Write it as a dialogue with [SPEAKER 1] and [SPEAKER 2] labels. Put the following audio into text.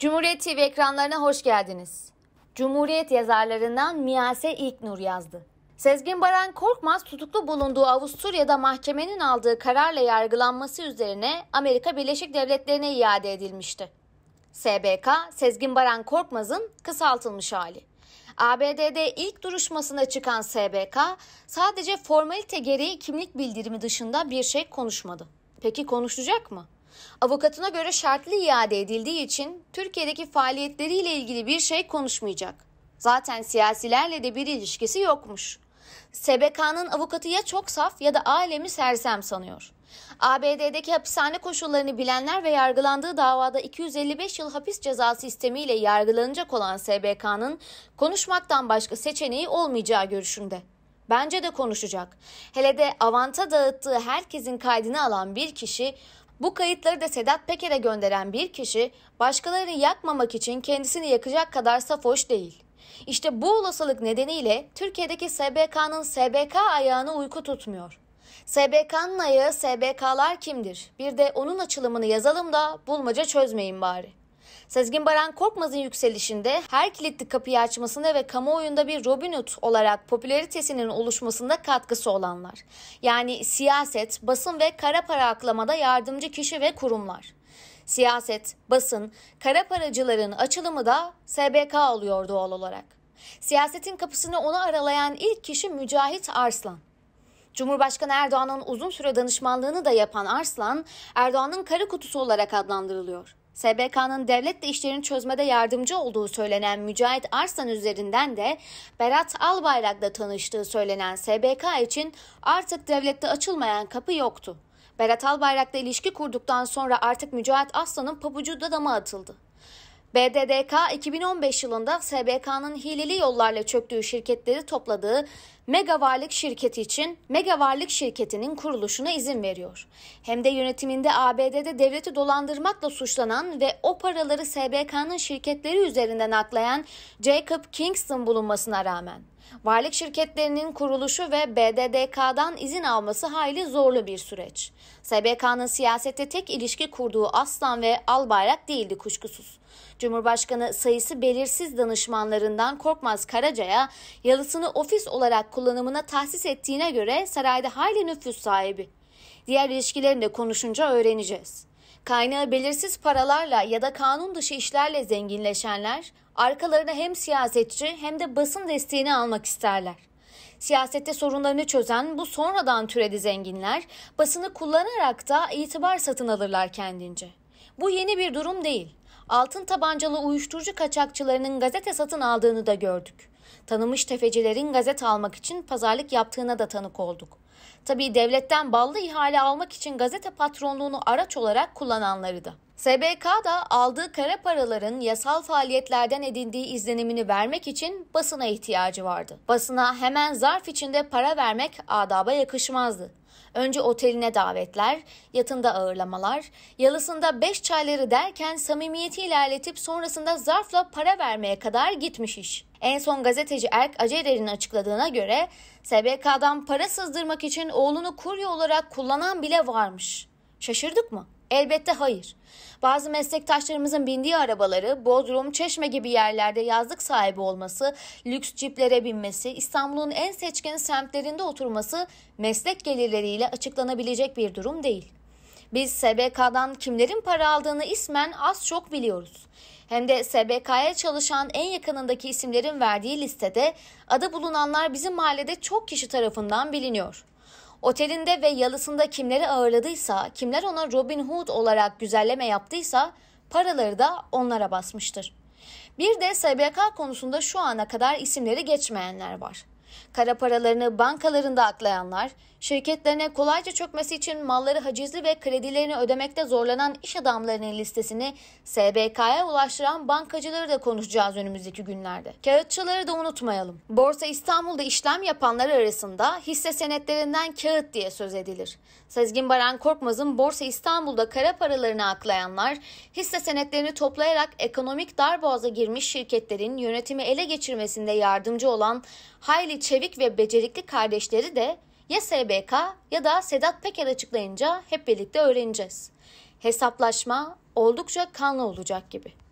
[SPEAKER 1] Cumhuriyet TV ekranlarına hoş geldiniz. Cumhuriyet yazarlarından Miyase İlknur yazdı. Sezgin Baran Korkmaz tutuklu bulunduğu Avusturya'da mahkemenin aldığı kararla yargılanması üzerine Amerika Birleşik Devletleri'ne iade edilmişti. SBK, Sezgin Baran Korkmaz'ın kısaltılmış hali. ABD'de ilk duruşmasına çıkan SBK sadece formalite gereği kimlik bildirimi dışında bir şey konuşmadı. Peki konuşacak mı? Avukatına göre şartlı iade edildiği için Türkiye'deki faaliyetleriyle ilgili bir şey konuşmayacak. Zaten siyasilerle de bir ilişkisi yokmuş. SBK'nın avukatı ya çok saf ya da alemi sersem sanıyor. ABD'deki hapishane koşullarını bilenler ve yargılandığı davada 255 yıl hapis cezası sistemiyle yargılanacak olan SBK'nın konuşmaktan başka seçeneği olmayacağı görüşünde. Bence de konuşacak. Hele de avanta dağıttığı herkesin kaydını alan bir kişi bu kayıtları da Sedat Peker'e gönderen bir kişi başkalarını yakmamak için kendisini yakacak kadar safoş değil. İşte bu olasılık nedeniyle Türkiye'deki SBK'nın SBK ayağını uyku tutmuyor. SBK'nın ayağı SBK'lar kimdir? Bir de onun açılımını yazalım da bulmaca çözmeyin bari. Sezgin Baran Korkmaz'ın yükselişinde her kilitli kapıyı açmasında ve kamuoyunda bir Robin Hood olarak popülaritesinin oluşmasında katkısı olanlar. Yani siyaset, basın ve kara para aklamada yardımcı kişi ve kurumlar. Siyaset, basın, kara paracıların açılımı da SBK oluyor doğal olarak. Siyasetin kapısını ona aralayan ilk kişi Mücahit Arslan. Cumhurbaşkanı Erdoğan'ın uzun süre danışmanlığını da yapan Arslan, Erdoğan'ın kara kutusu olarak adlandırılıyor. SBK'nın devletle işlerini çözmede yardımcı olduğu söylenen Mücahit Arslan üzerinden de Berat Albayrak'la tanıştığı söylenen SBK için artık devlette açılmayan kapı yoktu. Berat Albayrak'la ilişki kurduktan sonra artık Mücahit Arslan'ın pabucu da dama atıldı. BDDK 2015 yılında SBK'nın hileli yollarla çöktüğü şirketleri topladığı Mega Varlık şirketi için Mega şirketinin kuruluşuna izin veriyor. Hem de yönetiminde ABD'de devleti dolandırmakla suçlanan ve o paraları SBK'nın şirketleri üzerinden aklayan Jacob Kingston bulunmasına rağmen. Varlık şirketlerinin kuruluşu ve BDDK'dan izin alması hayli zorlu bir süreç. SBK'nın siyasette tek ilişki kurduğu Aslan ve Albayrak değildi kuşkusuz. Cumhurbaşkanı sayısı belirsiz danışmanlarından Korkmaz Karaca'ya yalısını ofis olarak kullanımına tahsis ettiğine göre sarayda hayli nüfus sahibi. Diğer ilişkilerini de konuşunca öğreneceğiz. Kaynağı belirsiz paralarla ya da kanun dışı işlerle zenginleşenler arkalarına hem siyasetçi hem de basın desteğini almak isterler. Siyasette sorunlarını çözen bu sonradan türedi zenginler basını kullanarak da itibar satın alırlar kendince. Bu yeni bir durum değil. Altın tabancalı uyuşturucu kaçakçılarının gazete satın aldığını da gördük. Tanımış tefecilerin gazete almak için pazarlık yaptığına da tanık olduk. Tabii devletten ballı ihale almak için gazete patronluğunu araç olarak kullananları da. SBK da aldığı kara paraların yasal faaliyetlerden edindiği izlenimini vermek için basına ihtiyacı vardı. Basına hemen zarf içinde para vermek adaba yakışmazdı. Önce oteline davetler, yatında ağırlamalar, yalısında beş çayları derken samimiyeti ilerletip sonrasında zarfla para vermeye kadar gitmiş iş. En son gazeteci Erk Acerer'in açıkladığına göre SBK'dan para sızdırmak için oğlunu kurye olarak kullanan bile varmış. Şaşırdık mı? Elbette hayır. Bazı meslektaşlarımızın bindiği arabaları Bodrum, Çeşme gibi yerlerde yazlık sahibi olması, lüks ciplere binmesi, İstanbul'un en seçkin semtlerinde oturması meslek gelirleriyle açıklanabilecek bir durum değil. Biz SBK'dan kimlerin para aldığını ismen az çok biliyoruz. Hem de SBK'ya çalışan en yakınındaki isimlerin verdiği listede adı bulunanlar bizim mahallede çok kişi tarafından biliniyor. Otelinde ve yalısında kimleri ağırladıysa, kimler ona Robin Hood olarak güzelleme yaptıysa paraları da onlara basmıştır. Bir de SBK konusunda şu ana kadar isimleri geçmeyenler var. Kara paralarını bankalarında aklayanlar, şirketlerine kolayca çökmesi için malları hacizli ve kredilerini ödemekte zorlanan iş adamlarının listesini SBK'ya ulaştıran bankacıları da konuşacağız önümüzdeki günlerde. Kağıtçıları da unutmayalım. Borsa İstanbul'da işlem yapanlar arasında hisse senetlerinden kağıt diye söz edilir. Sezgin Baran Korkmaz'ın Borsa İstanbul'da kara paralarını aklayanlar, hisse senetlerini toplayarak ekonomik darboğaza girmiş şirketlerin yönetimi ele geçirmesinde yardımcı olan hayli çevik ve becerikli kardeşleri de ya SBK ya da Sedat Peker açıklayınca hep birlikte öğreneceğiz. Hesaplaşma oldukça kanlı olacak gibi.